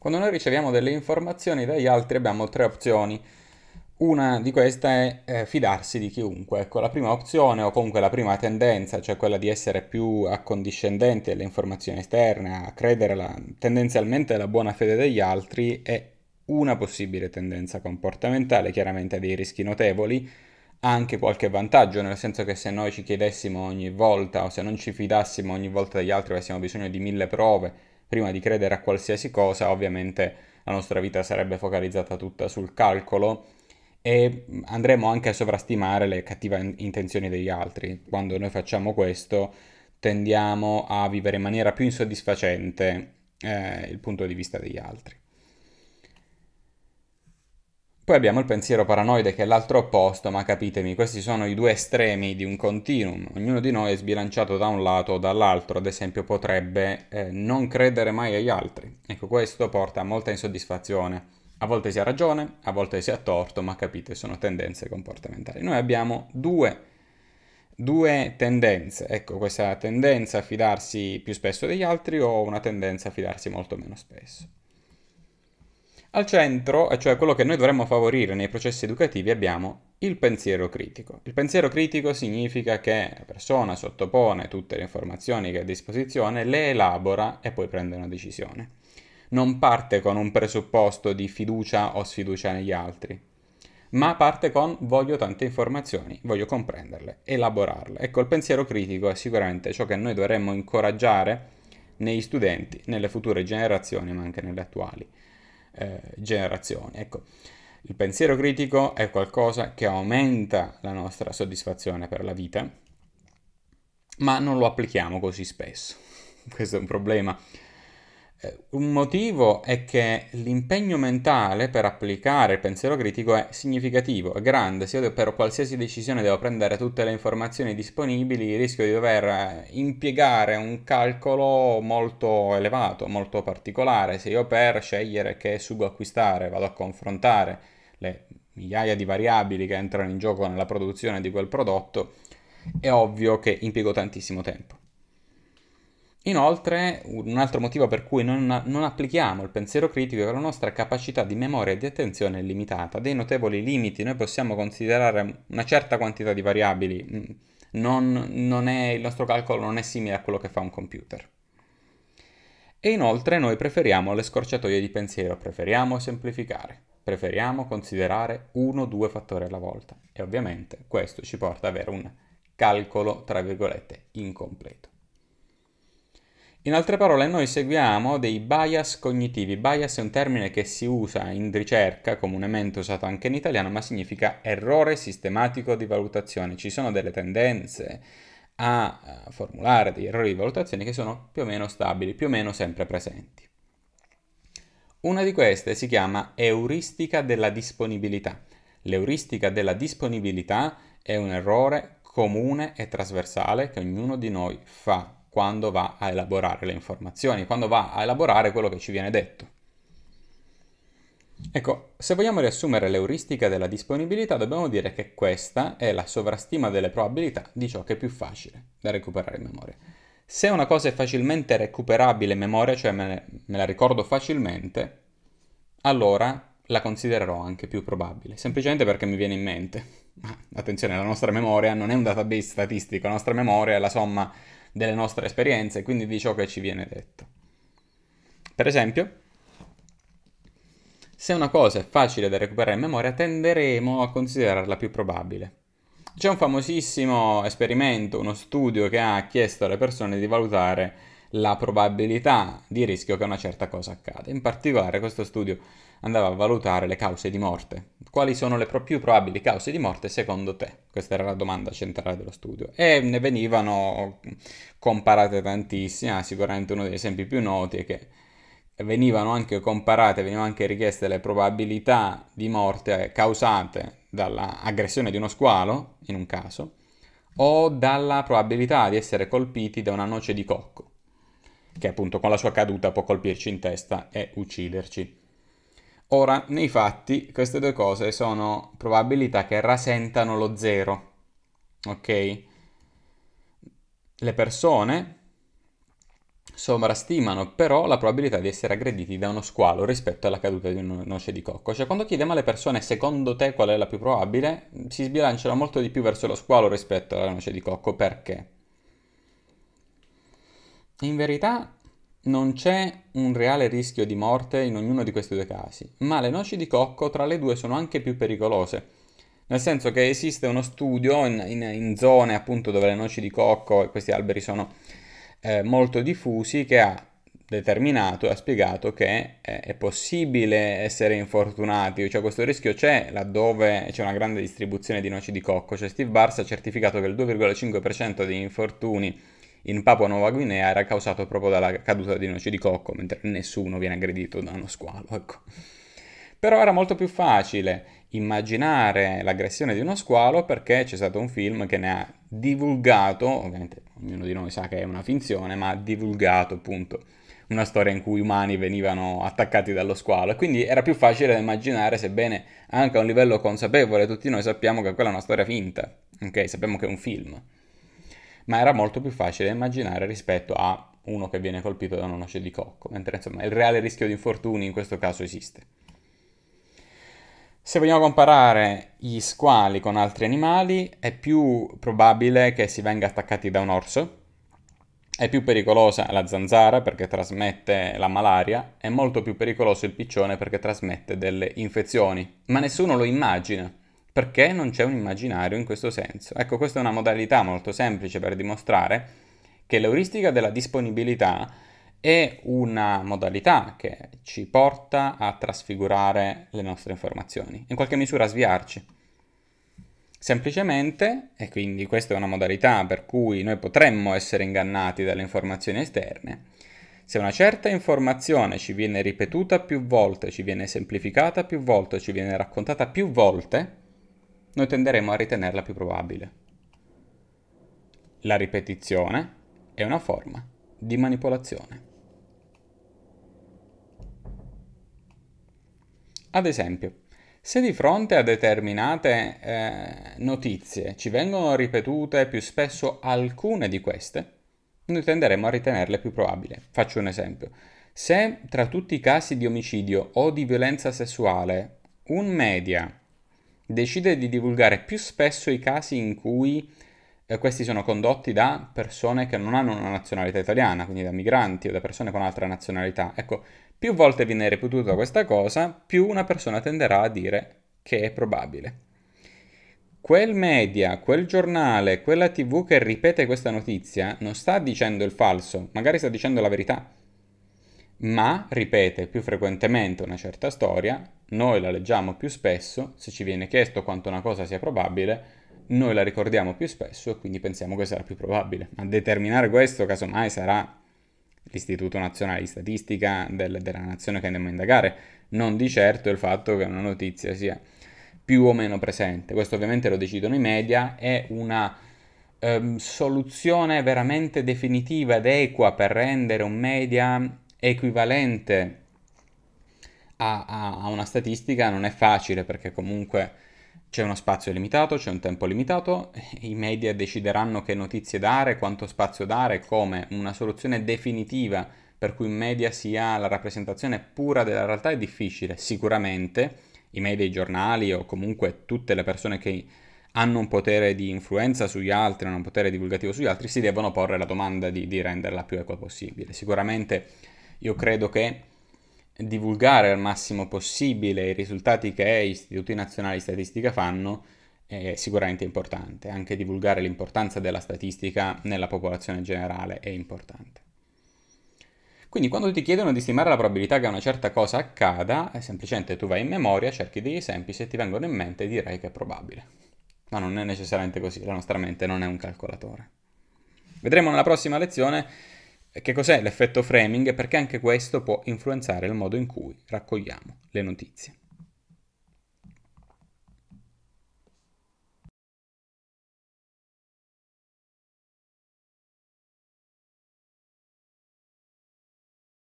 Quando noi riceviamo delle informazioni dagli altri abbiamo tre opzioni. Una di queste è eh, fidarsi di chiunque. Ecco, la prima opzione o comunque la prima tendenza, cioè quella di essere più accondiscendenti alle informazioni esterne, a credere la, tendenzialmente alla buona fede degli altri, è una possibile tendenza comportamentale, chiaramente ha dei rischi notevoli, ha anche qualche vantaggio, nel senso che se noi ci chiedessimo ogni volta o se non ci fidassimo ogni volta dagli altri avessimo bisogno di mille prove prima di credere a qualsiasi cosa, ovviamente la nostra vita sarebbe focalizzata tutta sul calcolo e andremo anche a sovrastimare le cattive intenzioni degli altri. Quando noi facciamo questo tendiamo a vivere in maniera più insoddisfacente eh, il punto di vista degli altri. Poi abbiamo il pensiero paranoide che è l'altro opposto, ma capitemi, questi sono i due estremi di un continuum, ognuno di noi è sbilanciato da un lato o dall'altro, ad esempio potrebbe eh, non credere mai agli altri. Ecco, questo porta a molta insoddisfazione. A volte si ha ragione, a volte si ha torto, ma capite, sono tendenze comportamentali. Noi abbiamo due, due tendenze, ecco, questa tendenza a fidarsi più spesso degli altri o una tendenza a fidarsi molto meno spesso. Al centro, cioè quello che noi dovremmo favorire nei processi educativi, abbiamo il pensiero critico. Il pensiero critico significa che la persona sottopone tutte le informazioni che ha a disposizione, le elabora e poi prende una decisione. Non parte con un presupposto di fiducia o sfiducia negli altri, ma parte con voglio tante informazioni, voglio comprenderle, elaborarle. Ecco, il pensiero critico è sicuramente ciò che noi dovremmo incoraggiare negli studenti, nelle future generazioni, ma anche nelle attuali eh, generazioni. Ecco, il pensiero critico è qualcosa che aumenta la nostra soddisfazione per la vita, ma non lo applichiamo così spesso. Questo è un problema eh, un motivo è che l'impegno mentale per applicare il pensiero critico è significativo, è grande, se io per qualsiasi decisione devo prendere tutte le informazioni disponibili rischio di dover eh, impiegare un calcolo molto elevato, molto particolare, se io per scegliere che sugo acquistare vado a confrontare le migliaia di variabili che entrano in gioco nella produzione di quel prodotto, è ovvio che impiego tantissimo tempo. Inoltre, un altro motivo per cui non, non, applichiamo il pensiero critico è che la nostra capacità di memoria e di attenzione è limitata. Dei notevoli limiti noi possiamo considerare una certa quantità di variabili, mm, non, non è, il nostro calcolo non è simile a quello che fa un computer. E inoltre noi preferiamo le scorciatoie di pensiero, preferiamo semplificare, preferiamo considerare uno o due fattori alla volta. E ovviamente questo ci porta ad avere un calcolo, tra virgolette, incompleto. In altre parole, noi seguiamo dei bias cognitivi. Bias è un termine che si usa in ricerca, comunemente usato anche in italiano, ma significa errore sistematico di valutazione. Ci sono delle tendenze a eh, formulare degli errori di valutazione che sono più o meno stabili, più o meno sempre presenti. Una di queste si chiama euristica della disponibilità. L'euristica della disponibilità è un errore comune e trasversale che ognuno di noi fa quando va a elaborare le informazioni, quando va a elaborare quello che ci viene detto. Ecco, se vogliamo riassumere l'euristica della disponibilità, dobbiamo dire che questa è la sovrastima delle probabilità di ciò che è più facile da recuperare in memoria. Se una cosa è facilmente recuperabile in memoria, cioè me, me la ricordo facilmente, allora la considererò anche più probabile, semplicemente perché mi viene in mente. Ma attenzione, la nostra memoria non è un database statistico, la nostra memoria è la somma delle nostre esperienze, quindi di ciò che ci viene detto. Per esempio, se una cosa è facile da recuperare in memoria, tenderemo a considerarla più probabile. C'è un famosissimo esperimento, uno studio che ha chiesto alle persone di valutare la probabilità di rischio che una certa cosa accada. In particolare questo studio andava a valutare le cause di morte. Quali sono le pro- più probabili cause di morte secondo te? Questa era la domanda centrale dello studio. E ne venivano comparate tantissime, ah, sicuramente uno degli esempi più noti è che venivano anche comparate, venivano anche richieste le probabilità di morte causate dall'aggressione di uno squalo, in un caso, o dalla probabilità di essere colpiti da una noce di cocco che appunto con la sua caduta può colpirci in testa e ucciderci. Ora, nei fatti, queste due cose sono probabilità che rasentano lo zero, ok? Le persone sovrastimano però la probabilità di essere aggrediti da uno squalo rispetto alla caduta di una noce di cocco. Cioè, quando chiediamo alle persone secondo te qual è la più probabile, si sbilanciano molto di più verso lo squalo rispetto alla noce di cocco. Perché? In verità non c'è un reale rischio di morte in ognuno di questi due casi, ma le noci di cocco tra le due sono anche più pericolose. Nel senso che esiste uno studio in, in, in zone appunto dove le noci di cocco e questi alberi sono eh, molto diffusi che ha determinato e ha spiegato che eh, è possibile essere infortunati, cioè questo rischio c'è laddove c'è una grande distribuzione di noci di cocco, cioè Steve Bars ha certificato che il 2,5% degli infortuni in Papua Nuova Guinea era causato proprio dalla caduta di noci di cocco, mentre nessuno viene aggredito da uno squalo, ecco. Però era molto più facile immaginare l'aggressione di uno squalo perché c'è stato un film che ne ha divulgato, ovviamente ognuno di noi sa che è una finzione, ma ha divulgato appunto una storia in cui umani venivano attaccati dallo squalo e quindi era più facile da immaginare, sebbene anche a un livello consapevole tutti noi sappiamo che quella è una storia finta, ok? Sappiamo che è un film ma era molto più facile da immaginare rispetto a uno che viene colpito da una noce di cocco, mentre insomma il reale rischio di infortuni in questo caso esiste. Se vogliamo comparare gli squali con altri animali, è più probabile che si venga attaccati da un orso, è più pericolosa la zanzara perché trasmette la malaria, è molto più pericoloso il piccione perché trasmette delle infezioni, ma nessuno lo immagina perché non c'è un immaginario in questo senso. Ecco, questa è una modalità molto semplice per dimostrare che l'euristica della disponibilità è una modalità che ci porta a trasfigurare le nostre informazioni, in qualche misura a sviarci. Semplicemente, e quindi questa è una modalità per cui noi potremmo essere ingannati dalle informazioni esterne, se una certa informazione ci viene ripetuta più volte, ci viene semplificata più volte, ci viene raccontata più volte, noi tenderemo a ritenerla più probabile. La ripetizione è una forma di manipolazione. Ad esempio, se di fronte a determinate eh, notizie ci vengono ripetute più spesso alcune di queste, noi tenderemo a ritenerle più probabili. Faccio un esempio. Se tra tutti i casi di omicidio o di violenza sessuale un media decide di divulgare più spesso i casi in cui eh, questi sono condotti da persone che non hanno una nazionalità italiana, quindi da migranti o da persone con altra nazionalità. Ecco, più volte viene ripetuta questa cosa, più una persona tenderà a dire che è probabile. Quel media, quel giornale, quella tv che ripete questa notizia non sta dicendo il falso, magari sta dicendo la verità ma ripete più frequentemente una certa storia, noi la leggiamo più spesso, se ci viene chiesto quanto una cosa sia probabile, noi la ricordiamo più spesso e quindi pensiamo che sarà più probabile. A determinare questo, casomai, sarà l'Istituto Nazionale di Statistica del, della nazione che andiamo a indagare, non di certo il fatto che una notizia sia più o meno presente. Questo ovviamente lo decidono i media, è una ehm, soluzione veramente definitiva ed equa per rendere un media equivalente a, a, a una statistica non è facile perché comunque c'è uno spazio limitato, c'è un tempo limitato, i media decideranno che notizie dare, quanto spazio dare, come una soluzione definitiva per cui in media sia la rappresentazione pura della realtà è difficile. Sicuramente i media, i giornali o comunque tutte le persone che hanno un potere di influenza sugli altri, hanno un potere divulgativo sugli altri, si devono porre la domanda di, di renderla più equa possibile. Sicuramente io credo che divulgare al massimo possibile i risultati che gli istituti nazionali di statistica fanno eh, è sicuramente importante, anche divulgare l'importanza della statistica nella popolazione generale è importante. Quindi quando ti chiedono di stimare la probabilità che una certa cosa accada, eh, semplicemente tu vai in memoria, cerchi degli esempi, se ti vengono in mente direi che è probabile. Ma non è necessariamente così, la nostra mente non è un calcolatore. Vedremo nella prossima lezione che cos'è l'effetto framing perché anche questo può influenzare il modo in cui raccogliamo le notizie.